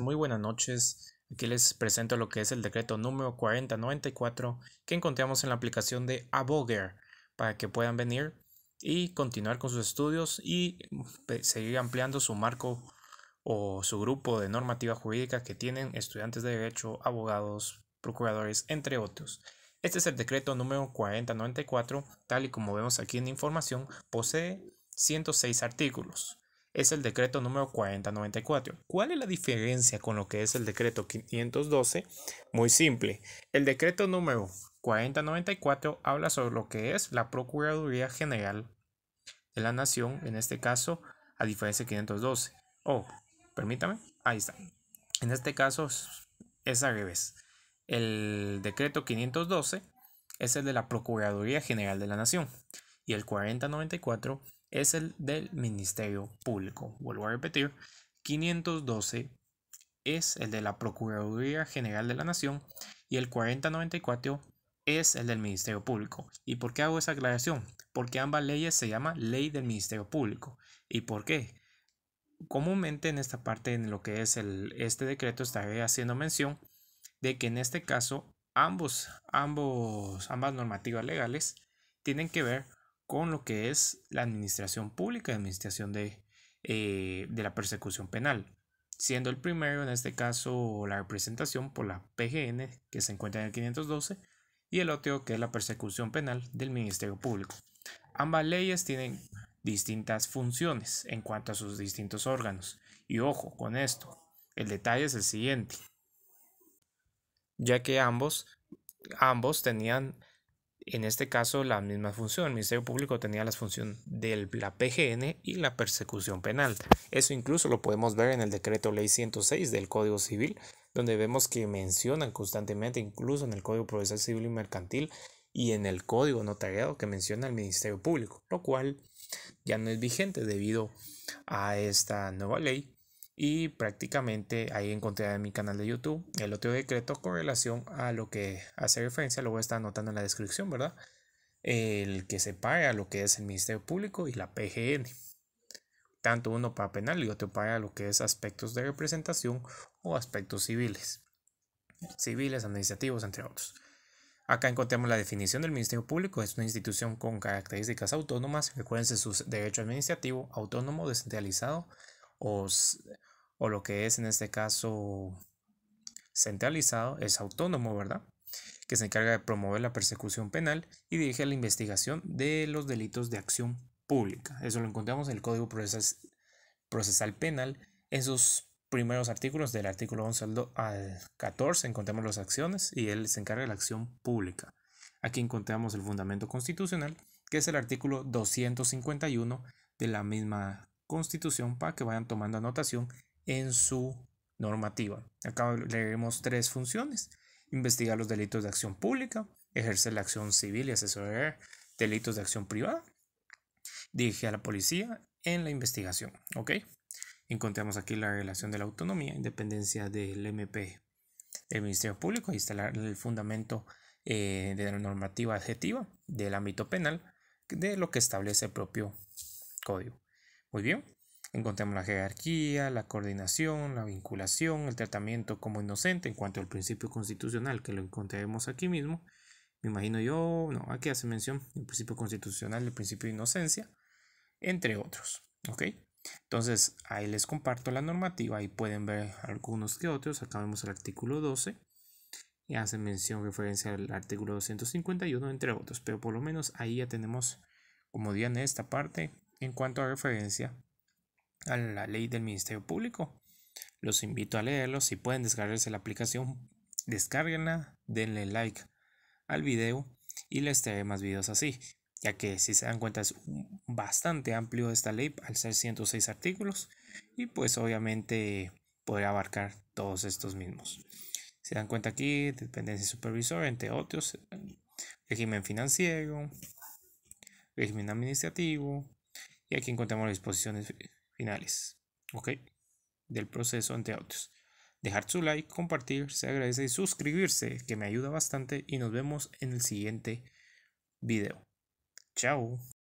muy buenas noches. Aquí les presento lo que es el decreto número 4094 que encontramos en la aplicación de Aboger para que puedan venir y continuar con sus estudios y pues, seguir ampliando su marco o su grupo de normativa jurídica que tienen estudiantes de derecho, abogados, procuradores, entre otros. Este es el decreto número 4094, tal y como vemos aquí en información, posee 106 artículos es el decreto número 4094. ¿Cuál es la diferencia con lo que es el decreto 512? Muy simple. El decreto número 4094 habla sobre lo que es la Procuraduría General de la Nación, en este caso, a diferencia de 512. Oh, permítame, ahí está. En este caso es a revés. El decreto 512 es el de la Procuraduría General de la Nación y el 4094 es el del Ministerio Público. Vuelvo a repetir, 512 es el de la Procuraduría General de la Nación y el 4094 es el del Ministerio Público. ¿Y por qué hago esa aclaración? Porque ambas leyes se llama Ley del Ministerio Público. ¿Y por qué? Comúnmente en esta parte, en lo que es el, este decreto, estaré haciendo mención de que en este caso ambos, ambos, ambas normativas legales tienen que ver con lo que es la administración pública y administración de, eh, de la persecución penal, siendo el primero en este caso la representación por la PGN que se encuentra en el 512 y el otro que es la persecución penal del Ministerio Público. Ambas leyes tienen distintas funciones en cuanto a sus distintos órganos y ojo con esto, el detalle es el siguiente, ya que ambos, ambos tenían en este caso, la misma función. El Ministerio Público tenía la función de la PGN y la persecución penal. Eso incluso lo podemos ver en el decreto ley 106 del Código Civil, donde vemos que mencionan constantemente, incluso en el Código Procesal Civil y Mercantil y en el Código Notariado que menciona el Ministerio Público, lo cual ya no es vigente debido a esta nueva ley y prácticamente ahí encontré en mi canal de YouTube el otro decreto con relación a lo que hace referencia, lo voy a estar anotando en la descripción, ¿verdad? El que se paga lo que es el Ministerio Público y la PGN. Tanto uno para penal y otro para lo que es aspectos de representación o aspectos civiles. Civiles, administrativos, entre otros. Acá encontramos la definición del Ministerio Público. Es una institución con características autónomas. recuerden sus derecho administrativo autónomo, descentralizado o, o lo que es en este caso centralizado, es autónomo, ¿verdad? Que se encarga de promover la persecución penal y dirige la investigación de los delitos de acción pública. Eso lo encontramos en el Código Procesal Penal, en sus primeros artículos, del artículo 11 al 14, encontramos las acciones y él se encarga de la acción pública. Aquí encontramos el fundamento constitucional, que es el artículo 251 de la misma constitución, para que vayan tomando anotación en su normativa. Acá leeremos tres funciones. Investigar los delitos de acción pública, ejercer la acción civil y asesorar delitos de acción privada. Dirige a la policía en la investigación. ¿Ok? Encontramos aquí la relación de la autonomía, independencia del MP, del Ministerio Público. instalar el fundamento eh, de la normativa adjetiva del ámbito penal de lo que establece el propio código. Muy bien. Encontramos la jerarquía, la coordinación, la vinculación, el tratamiento como inocente en cuanto al principio constitucional que lo encontraremos aquí mismo. Me imagino yo, no, aquí hace mención el principio constitucional, el principio de inocencia, entre otros. ¿Ok? Entonces ahí les comparto la normativa, ahí pueden ver algunos que otros. Acá vemos el artículo 12 y hace mención referencia al artículo 251, entre otros. Pero por lo menos ahí ya tenemos, como en esta parte en cuanto a referencia a la ley del Ministerio Público. Los invito a leerlo. Si pueden descargarse la aplicación, descárguenla, denle like al video y les traeré más videos así, ya que si se dan cuenta es bastante amplio esta ley al ser 106 artículos y pues obviamente podrá abarcar todos estos mismos. Se dan cuenta aquí, dependencia supervisor, entre otros, régimen financiero, régimen administrativo, y aquí encontramos las disposiciones finales ok del proceso ante autos. Dejar su like, compartir, se agradece y suscribirse, que me ayuda bastante y nos vemos en el siguiente video. Chao.